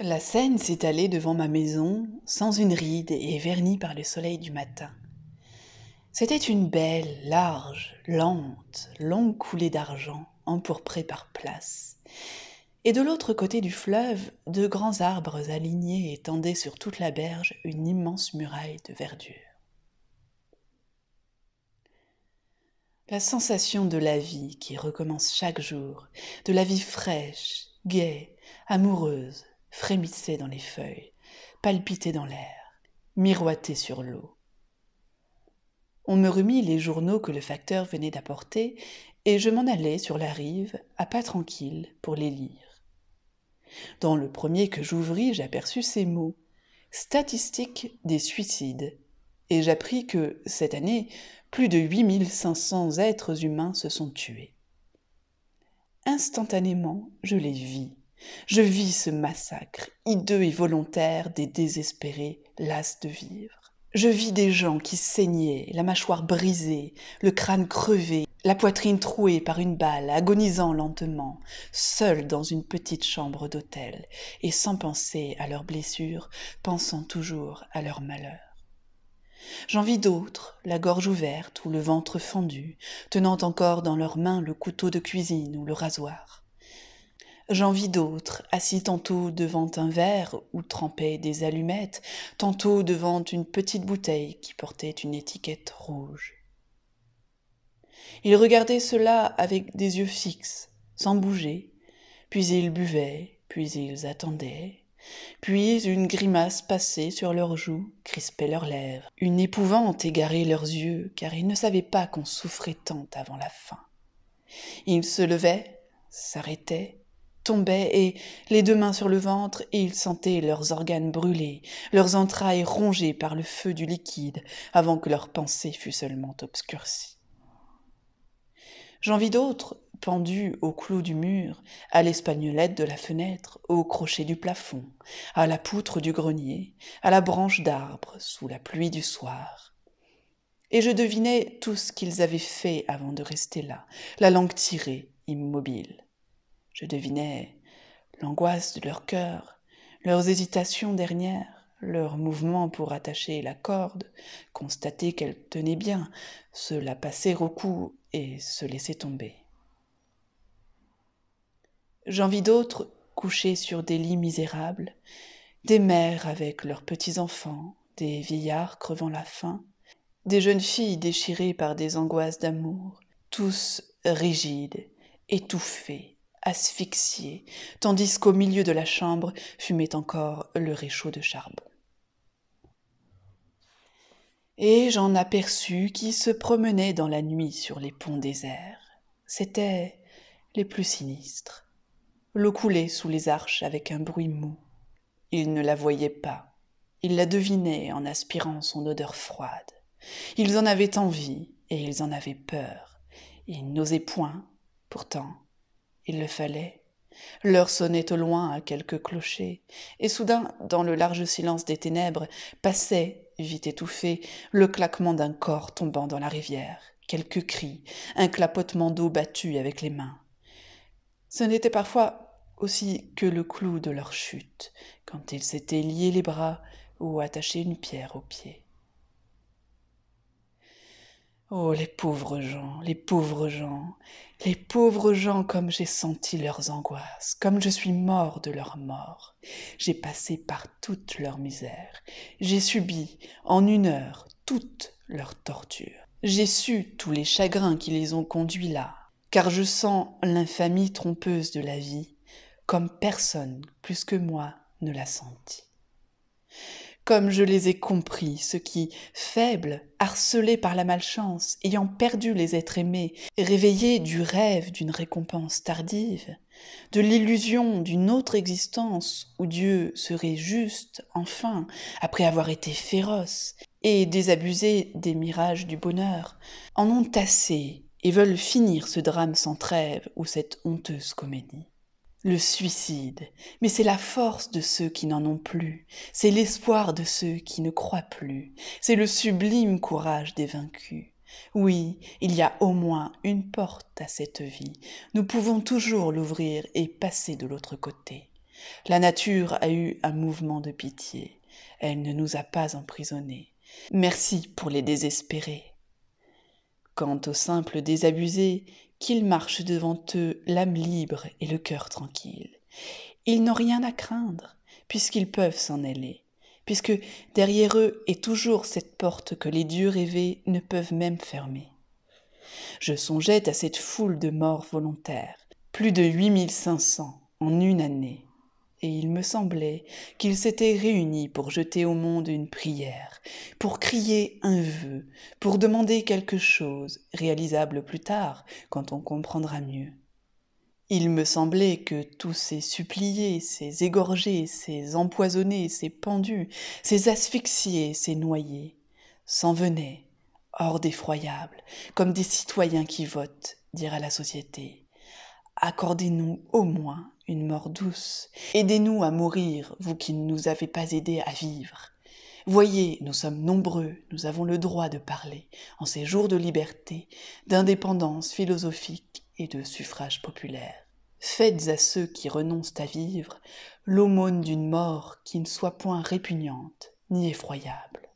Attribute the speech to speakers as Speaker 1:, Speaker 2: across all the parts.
Speaker 1: La Seine s'étalait devant ma maison, sans une ride et vernie par le soleil du matin. C'était une belle, large, lente, longue coulée d'argent, empourprée par place. Et de l'autre côté du fleuve, de grands arbres alignés étendaient sur toute la berge une immense muraille de verdure. La sensation de la vie qui recommence chaque jour, de la vie fraîche, gaie, amoureuse, frémissait dans les feuilles, palpitait dans l'air, miroitait sur l'eau. On me remit les journaux que le facteur venait d'apporter et je m'en allai sur la rive, à pas tranquille, pour les lire. Dans le premier que j'ouvris, j'aperçus ces mots Statistiques des suicides, et j'appris que, cette année, plus de 8500 êtres humains se sont tués. Instantanément, je les vis, je vis ce massacre, hideux et volontaire, des désespérés, las de vivre. Je vis des gens qui saignaient, la mâchoire brisée, le crâne crevé, la poitrine trouée par une balle, agonisant lentement, seuls dans une petite chambre d'hôtel, et sans penser à leurs blessures, pensant toujours à leur malheur. J'en vis d'autres, la gorge ouverte ou le ventre fendu, tenant encore dans leurs mains le couteau de cuisine ou le rasoir. J'en vis d'autres, assis tantôt devant un verre où trempaient des allumettes, tantôt devant une petite bouteille qui portait une étiquette rouge. Ils regardaient cela avec des yeux fixes, sans bouger, puis ils buvaient, puis ils attendaient, puis une grimace passée sur leurs joues crispait leurs lèvres, une épouvante égarait leurs yeux, car ils ne savaient pas qu'on souffrait tant avant la fin. Ils se levaient, s'arrêtaient, tombaient et, les deux mains sur le ventre, ils sentaient leurs organes brûler, leurs entrailles rongées par le feu du liquide, avant que leur pensée fût seulement obscurcie. J'en vis d'autres, pendus au clou du mur, à l'espagnolette de la fenêtre, au crochet du plafond, à la poutre du grenier, à la branche d'arbre, sous la pluie du soir. Et je devinais tout ce qu'ils avaient fait avant de rester là, la langue tirée, immobile. Je devinais l'angoisse de leur cœur, leurs hésitations dernières, leurs mouvements pour attacher la corde, constater qu'elle tenait bien, se la passer au cou et se laisser tomber. J'en vis d'autres couchés sur des lits misérables, des mères avec leurs petits-enfants, des vieillards crevant la faim, des jeunes filles déchirées par des angoisses d'amour, tous rigides, étouffés, asphyxié, tandis qu'au milieu de la chambre fumait encore le réchaud de charbon. Et j'en aperçus qui se promenaient dans la nuit sur les ponts déserts. C'étaient les plus sinistres. L'eau coulait sous les arches avec un bruit mou. Ils ne la voyaient pas. Ils la devinaient en aspirant son odeur froide. Ils en avaient envie et ils en avaient peur. Ils n'osaient point, pourtant, il le fallait. L'heure sonnait au loin à quelques clochers, et soudain, dans le large silence des ténèbres, passait, vite étouffé, le claquement d'un corps tombant dans la rivière, quelques cris, un clapotement d'eau battu avec les mains. Ce n'était parfois aussi que le clou de leur chute, quand ils s'étaient liés les bras ou attachés une pierre aux pieds. Oh, les pauvres gens, les pauvres gens, les pauvres gens, comme j'ai senti leurs angoisses, comme je suis mort de leur mort. J'ai passé par toute leur misère, j'ai subi en une heure toutes leurs tortures, J'ai su tous les chagrins qui les ont conduits là, car je sens l'infamie trompeuse de la vie, comme personne plus que moi ne l'a sentie. » comme je les ai compris, ceux qui, faibles, harcelés par la malchance, ayant perdu les êtres aimés, réveillés du rêve d'une récompense tardive, de l'illusion d'une autre existence où Dieu serait juste, enfin, après avoir été féroce, et désabusé des mirages du bonheur, en ont assez et veulent finir ce drame sans trêve ou cette honteuse comédie le suicide. Mais c'est la force de ceux qui n'en ont plus, c'est l'espoir de ceux qui ne croient plus, c'est le sublime courage des vaincus. Oui, il y a au moins une porte à cette vie. Nous pouvons toujours l'ouvrir et passer de l'autre côté. La nature a eu un mouvement de pitié. Elle ne nous a pas emprisonnés. Merci pour les désespérés. Quant aux simples désabusés, qu'ils marchent devant eux l'âme libre et le cœur tranquille. Ils n'ont rien à craindre, puisqu'ils peuvent s'en aller, puisque derrière eux est toujours cette porte que les dieux rêvés ne peuvent même fermer. Je songeais à cette foule de morts volontaires, plus de 8500 en une année et il me semblait qu'ils s'étaient réunis pour jeter au monde une prière, pour crier un vœu, pour demander quelque chose, réalisable plus tard, quand on comprendra mieux. Il me semblait que tous ces suppliés, ces égorgés, ces empoisonnés, ces pendus, ces asphyxiés, ces noyés, s'en venaient, hors d'effroyable, comme des citoyens qui votent, dire à la société accordez-nous au moins une mort douce. Aidez-nous à mourir, vous qui ne nous avez pas aidés à vivre. Voyez, nous sommes nombreux, nous avons le droit de parler, en ces jours de liberté, d'indépendance philosophique et de suffrage populaire. Faites à ceux qui renoncent à vivre l'aumône d'une mort qui ne soit point répugnante ni effroyable.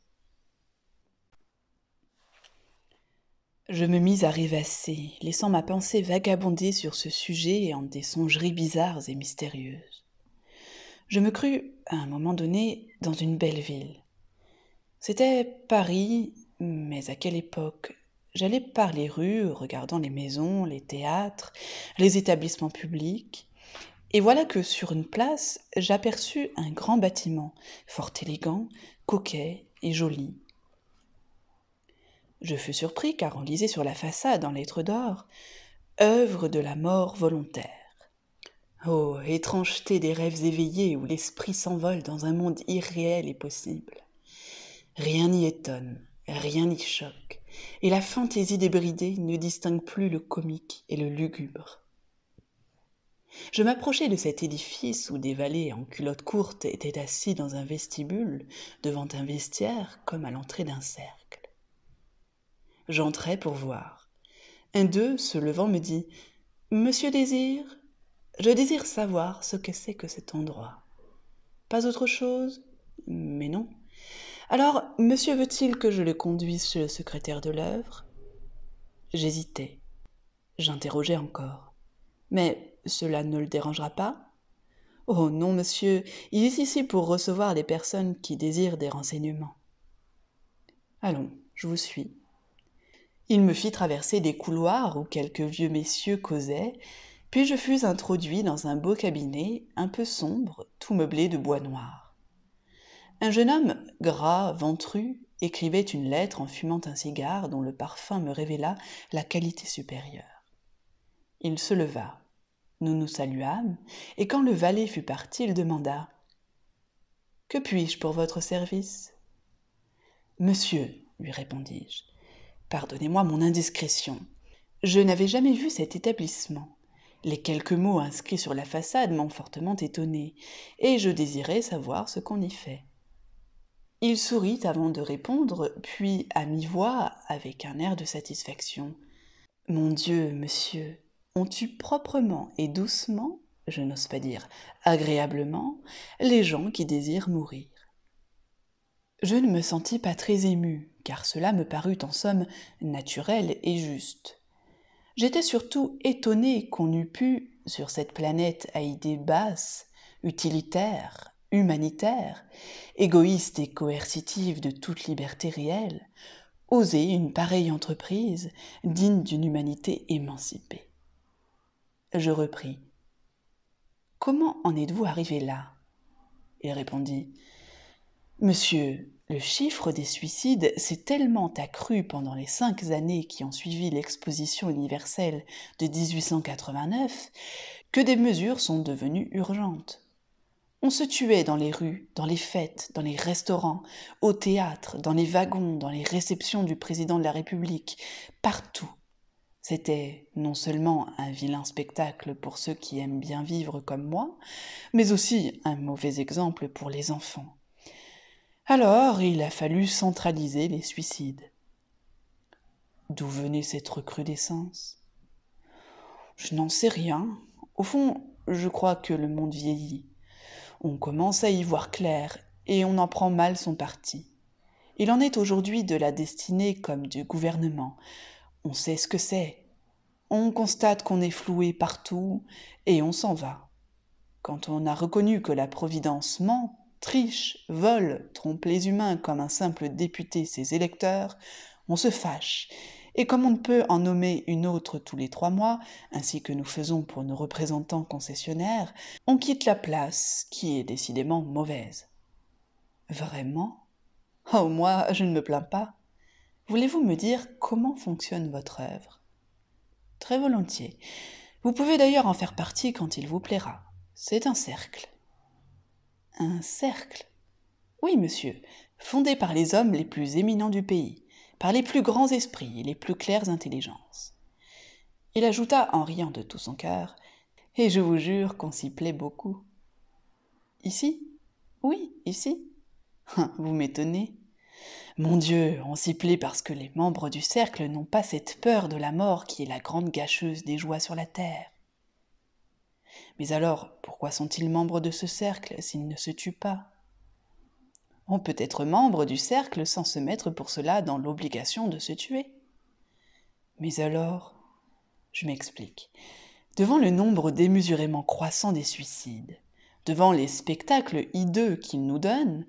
Speaker 1: Je me mis à rêvasser, laissant ma pensée vagabonder sur ce sujet en des songeries bizarres et mystérieuses. Je me crus, à un moment donné, dans une belle ville. C'était Paris, mais à quelle époque J'allais par les rues, regardant les maisons, les théâtres, les établissements publics, et voilà que sur une place, j'aperçus un grand bâtiment, fort élégant, coquet et joli, je fus surpris car on lisait sur la façade en lettres d'or œuvre de la mort volontaire. Oh, étrangeté des rêves éveillés où l'esprit s'envole dans un monde irréel et possible. Rien n'y étonne, rien n'y choque, et la fantaisie débridée ne distingue plus le comique et le lugubre. Je m'approchai de cet édifice où des valets en culottes courtes étaient assis dans un vestibule, devant un vestiaire, comme à l'entrée d'un cercle. J'entrai pour voir. Un d'eux, se levant, me dit Monsieur Désir, je désire savoir ce que c'est que cet endroit. Pas autre chose Mais non. Alors, monsieur veut-il que je le conduise chez le secrétaire de l'œuvre J'hésitais. J'interrogeais encore. Mais cela ne le dérangera pas Oh non, monsieur, il est ici pour recevoir les personnes qui désirent des renseignements. Allons, je vous suis. Il me fit traverser des couloirs où quelques vieux messieurs causaient, puis je fus introduit dans un beau cabinet, un peu sombre, tout meublé de bois noir. Un jeune homme, gras, ventru, écrivait une lettre en fumant un cigare dont le parfum me révéla la qualité supérieure. Il se leva. Nous nous saluâmes, et quand le valet fut parti, il demanda Que puis-je pour votre service Monsieur, lui répondis-je, Pardonnez-moi mon indiscrétion. Je n'avais jamais vu cet établissement. Les quelques mots inscrits sur la façade m'ont fortement étonné, et je désirais savoir ce qu'on y fait. Il sourit avant de répondre, puis à mi-voix, avec un air de satisfaction. Mon Dieu, monsieur, on tue proprement et doucement, je n'ose pas dire agréablement, les gens qui désirent mourir. Je ne me sentis pas très émue, car cela me parut en somme naturel et juste. J'étais surtout étonné qu'on eût pu, sur cette planète à idées basses, utilitaires, humanitaires, égoïstes et coercitives de toute liberté réelle, oser une pareille entreprise digne d'une humanité émancipée. Je repris. Comment en êtes-vous arrivé là Il répondit Monsieur, le chiffre des suicides s'est tellement accru pendant les cinq années qui ont suivi l'exposition universelle de 1889 que des mesures sont devenues urgentes. On se tuait dans les rues, dans les fêtes, dans les restaurants, au théâtre, dans les wagons, dans les réceptions du président de la République, partout. C'était non seulement un vilain spectacle pour ceux qui aiment bien vivre comme moi, mais aussi un mauvais exemple pour les enfants. Alors, il a fallu centraliser les suicides. D'où venait cette recrudescence Je n'en sais rien. Au fond, je crois que le monde vieillit. On commence à y voir clair et on en prend mal son parti. Il en est aujourd'hui de la destinée comme du gouvernement. On sait ce que c'est. On constate qu'on est floué partout et on s'en va. Quand on a reconnu que la Providence ment, triche, vole, trompe les humains comme un simple député ses électeurs, on se fâche. Et comme on ne peut en nommer une autre tous les trois mois, ainsi que nous faisons pour nos représentants concessionnaires, on quitte la place, qui est décidément mauvaise. Vraiment Oh, moi, je ne me plains pas. Voulez-vous me dire comment fonctionne votre œuvre Très volontiers. Vous pouvez d'ailleurs en faire partie quand il vous plaira. C'est un cercle. Un cercle Oui, monsieur, fondé par les hommes les plus éminents du pays, par les plus grands esprits et les plus claires intelligences. Il ajouta en riant de tout son cœur Et je vous jure qu'on s'y plaît beaucoup. Ici Oui, ici. Hein, vous m'étonnez. Mon Dieu, on s'y plaît parce que les membres du cercle n'ont pas cette peur de la mort qui est la grande gâcheuse des joies sur la terre. Mais alors, pourquoi sont-ils membres de ce cercle s'ils ne se tuent pas On peut être membre du cercle sans se mettre pour cela dans l'obligation de se tuer. Mais alors, je m'explique. Devant le nombre démesurément croissant des suicides, devant les spectacles hideux qu'ils nous donnent,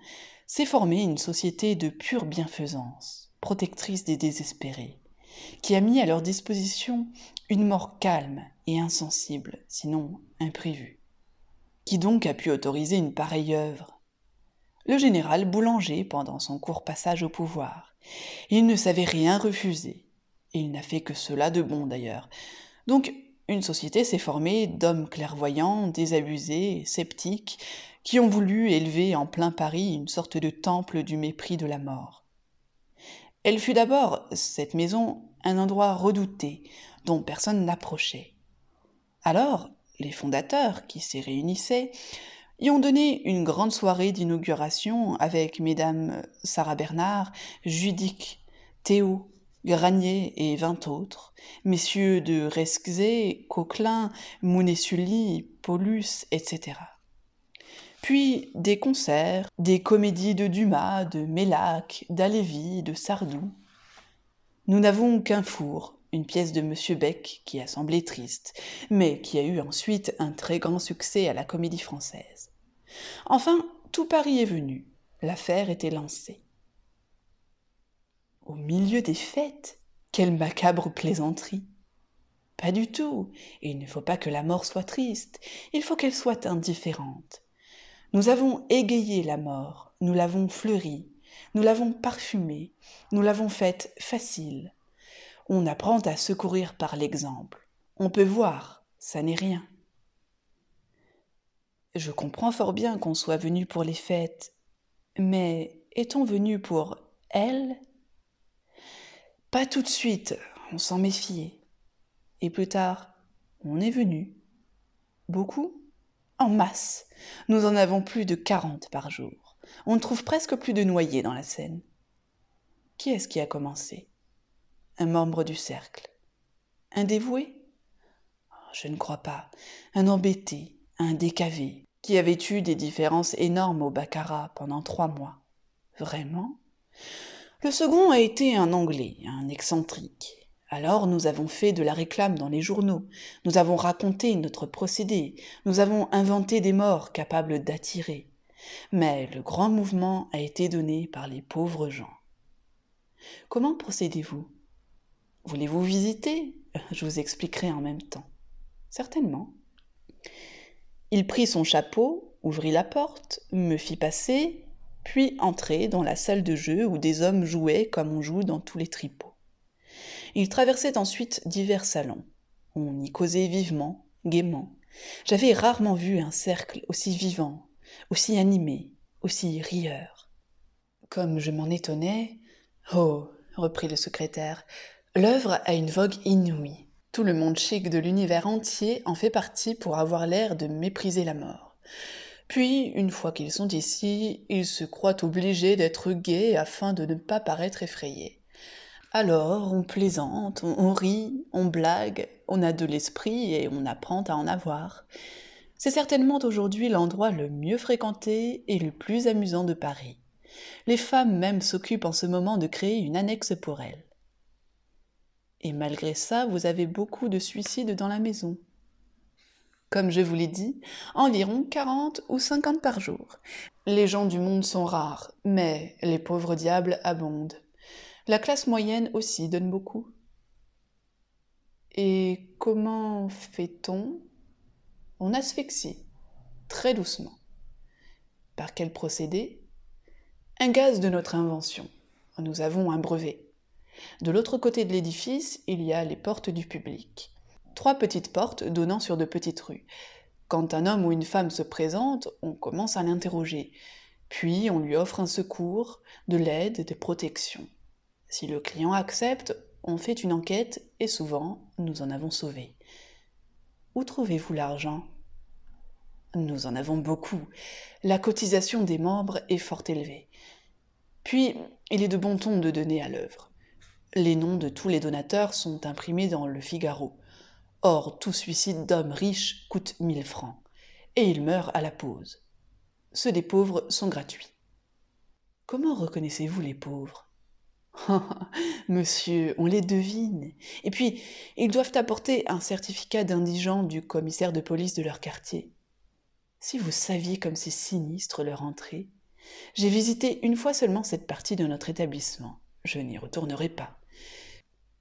Speaker 1: s'est formée une société de pure bienfaisance, protectrice des désespérés, qui a mis à leur disposition une mort calme et insensible, sinon imprévue. Qui donc a pu autoriser une pareille œuvre Le général Boulanger pendant son court passage au pouvoir. Il ne savait rien refuser. il n'a fait que cela de bon d'ailleurs. Donc une société s'est formée d'hommes clairvoyants, désabusés, sceptiques, qui ont voulu élever en plein Paris une sorte de temple du mépris de la mort elle fut d'abord, cette maison, un endroit redouté, dont personne n'approchait. Alors, les fondateurs, qui s'y réunissaient, y ont donné une grande soirée d'inauguration avec mesdames Sarah Bernard, Judith, Théo, Granier et vingt autres, messieurs de Resczé, Coquelin, Mounessully, Paulus, etc puis des concerts, des comédies de Dumas, de Mélac, d'Alévi, de Sardou. Nous n'avons qu'un four, une pièce de M. Beck qui a semblé triste, mais qui a eu ensuite un très grand succès à la comédie française. Enfin, tout Paris est venu, l'affaire était lancée. Au milieu des fêtes, quelle macabre plaisanterie. Pas du tout, il ne faut pas que la mort soit triste, il faut qu'elle soit indifférente. Nous avons égayé la mort, nous l'avons fleurie, nous l'avons parfumée, nous l'avons faite facile. On apprend à secourir par l'exemple. On peut voir, ça n'est rien. Je comprends fort bien qu'on soit venu pour les fêtes, mais est-on venu pour elle Pas tout de suite, on s'en méfiait. Et plus tard, on est venu. Beaucoup en masse. Nous en avons plus de quarante par jour. On ne trouve presque plus de noyés dans la Seine. Qui est-ce qui a commencé Un membre du cercle. Un dévoué oh, Je ne crois pas. Un embêté, un décavé, qui avait eu des différences énormes au baccarat pendant trois mois. Vraiment le second a été un Anglais, un excentrique. Alors nous avons fait de la réclame dans les journaux, nous avons raconté notre procédé, nous avons inventé des morts capables d'attirer. Mais le grand mouvement a été donné par les pauvres gens. Comment procédez-vous Voulez-vous visiter Je vous expliquerai en même temps. Certainement. Il prit son chapeau, ouvrit la porte, me fit passer, puis entrer dans la salle de jeu où des hommes jouaient comme on joue dans tous les tripots. Ils traversaient ensuite divers salons. On y causait vivement, gaiement. J'avais rarement vu un cercle aussi vivant, aussi animé, aussi rieur. Comme je m'en étonnais, oh, reprit le secrétaire, l'œuvre a une vogue inouïe. Tout le monde chic de l'univers entier en fait partie pour avoir l'air de mépriser la mort. Puis, une fois qu'ils sont ici, ils se croient obligés d'être gais afin de ne pas paraître effrayés. Alors, on plaisante, on, rit, on blague, on a de l'esprit et on apprend à en avoir. C'est certainement aujourd'hui l'endroit le mieux fréquenté et le plus amusant de Paris. Les femmes même s'occupent en ce moment de créer une annexe pour elles. Et malgré ça, vous avez beaucoup de suicides dans la maison. Comme je vous l'ai dit, environ 40 ou 50 par jour. Les gens du monde sont rares, mais les pauvres diables abondent. La classe moyenne aussi donne beaucoup. Et comment fait-on On asphyxie, très doucement. Par quel procédé Un gaz de notre invention. Nous avons un brevet. De l'autre côté de l'édifice, il y a les portes du public. Trois petites portes donnant sur de petites rues. Quand un homme ou une femme se présente, on commence à l'interroger. Puis on lui offre un secours, de l'aide, des protections. Si le client accepte, on fait une enquête et souvent, nous en avons sauvé. Où trouvez-vous l'argent Nous en avons beaucoup. La cotisation des membres est fort élevée. Puis, il est de bon ton de donner à l'œuvre. Les noms de tous les donateurs sont imprimés dans le Figaro. Or, tout suicide d'homme riche coûte 1000 francs, et il meurt à la pause. Ceux des pauvres sont gratuits. Comment reconnaissez-vous les pauvres Monsieur, on les devine. Et puis, ils doivent apporter un certificat d'indigent du commissaire de police de leur quartier. Si vous saviez comme c'est sinistre leur entrée. J'ai visité une fois seulement cette partie de notre établissement. Je n'y retournerai pas.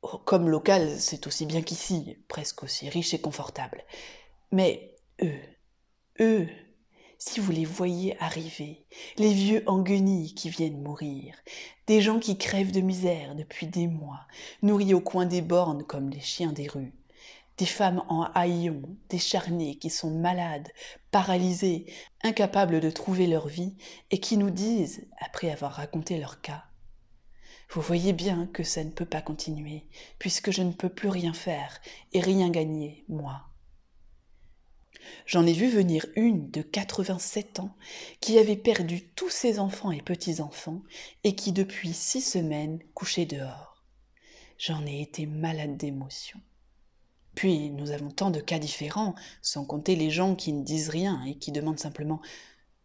Speaker 1: Oh, comme local, c'est aussi bien qu'ici, presque aussi riche et confortable. Mais eux, eux, si vous les voyez arriver, les vieux en guenilles qui viennent mourir, des gens qui crèvent de misère depuis des mois, nourris au coin des bornes comme les chiens des rues, des femmes en haillons, décharnées, qui sont malades, paralysées, incapables de trouver leur vie, et qui nous disent, après avoir raconté leur cas, vous voyez bien que ça ne peut pas continuer, puisque je ne peux plus rien faire et rien gagner, moi. J'en ai vu venir une de 87 ans qui avait perdu tous ses enfants et petits-enfants et qui depuis six semaines couchait dehors. J'en ai été malade d'émotion. Puis nous avons tant de cas différents, sans compter les gens qui ne disent rien et qui demandent simplement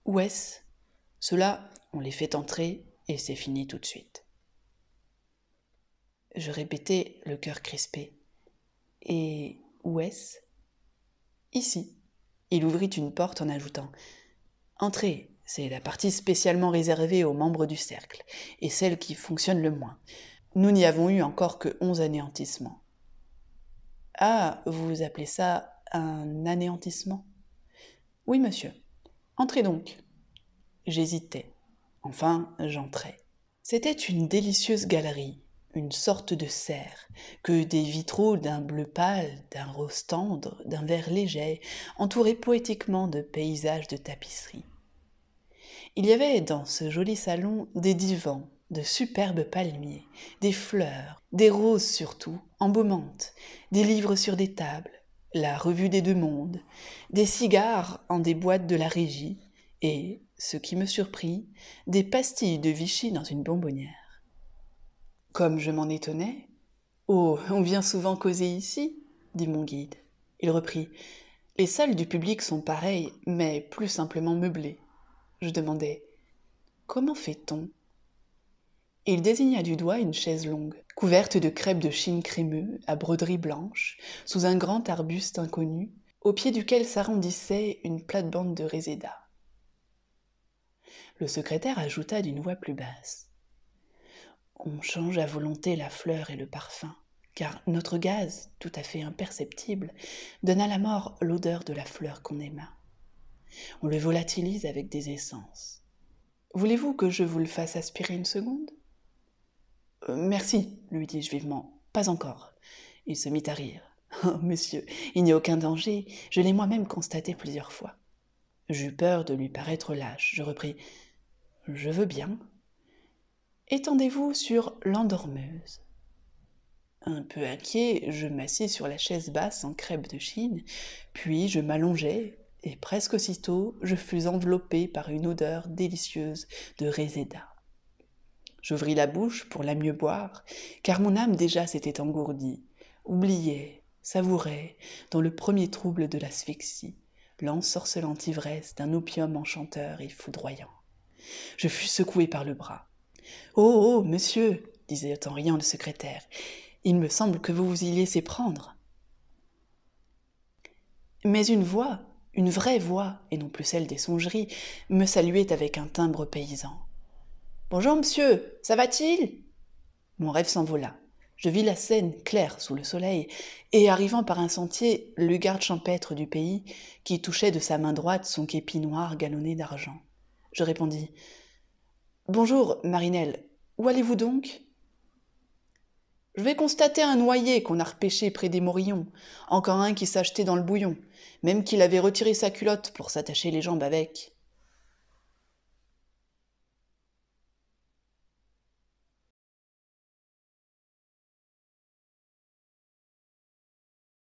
Speaker 1: Où est-ce Cela, on les fait entrer et c'est fini tout de suite. Je répétais le cœur crispé. Et où est-ce Ici. Il ouvrit une porte en ajoutant Entrez, c'est la partie spécialement réservée aux membres du cercle, et celle qui fonctionne le moins. Nous n'y avons eu encore que onze anéantissements. Ah, vous appelez ça un anéantissement Oui, monsieur. Entrez donc. J'hésitais. Enfin, j'entrai. C'était une délicieuse galerie, une sorte de serre, que des vitraux d'un bleu pâle, d'un rose tendre, d'un vert léger, entouraient poétiquement de paysages de tapisserie. Il y avait dans ce joli salon des divans, de superbes palmiers, des fleurs, des roses surtout, embaumantes, des livres sur des tables, la revue des deux mondes, des cigares en des boîtes de la régie, et, ce qui me surprit, des pastilles de Vichy dans une bonbonnière. Comme je m'en étonnais. Oh, on vient souvent causer ici, dit mon guide. Il reprit. Les salles du public sont pareilles, mais plus simplement meublées. Je demandai. Comment fait-on Il désigna du doigt une chaise longue, couverte de crêpes de chine crémeux, à broderie blanche, sous un grand arbuste inconnu, au pied duquel s'arrondissait une plate-bande de réséda. Le secrétaire ajouta d'une voix plus basse on change à volonté la fleur et le parfum, car notre gaz, tout à fait imperceptible, donne à la mort l'odeur de la fleur qu'on aima. On le volatilise avec des essences. Voulez-vous que je vous le fasse aspirer une seconde euh, Merci, lui dis-je vivement. Pas encore. Il se mit à rire. Oh, monsieur, il n'y a aucun danger, je l'ai moi-même constaté plusieurs fois. J'eus peur de lui paraître lâche. Je repris Je veux bien, Étendez-vous sur l'endormeuse. Un peu inquiet, je m'assis sur la chaise basse en crêpe de Chine, puis je m'allongeai, et presque aussitôt je fus enveloppé par une odeur délicieuse de réséda. J'ouvris la bouche pour la mieux boire, car mon âme déjà s'était engourdie, oubliée, savourait dans le premier trouble de l'asphyxie, l'ensorcelante ivresse d'un opium enchanteur et foudroyant. Je fus secoué par le bras. Oh, oh, monsieur, disait en riant le secrétaire, il me semble que vous vous y laissez prendre. Mais une voix, une vraie voix, et non plus celle des songeries, me saluait avec un timbre paysan. Bonjour, monsieur, ça va-t-il Mon rêve s'envola. Je vis la scène claire sous le soleil, et arrivant par un sentier, le garde champêtre du pays, qui touchait de sa main droite son képi noir galonné d'argent. Je répondis Bonjour, Marinelle, où allez-vous donc Je vais constater un noyer qu'on a repêché près des morillons, encore un qui s'achetait dans le bouillon, même qu'il avait retiré sa culotte pour s'attacher les jambes avec.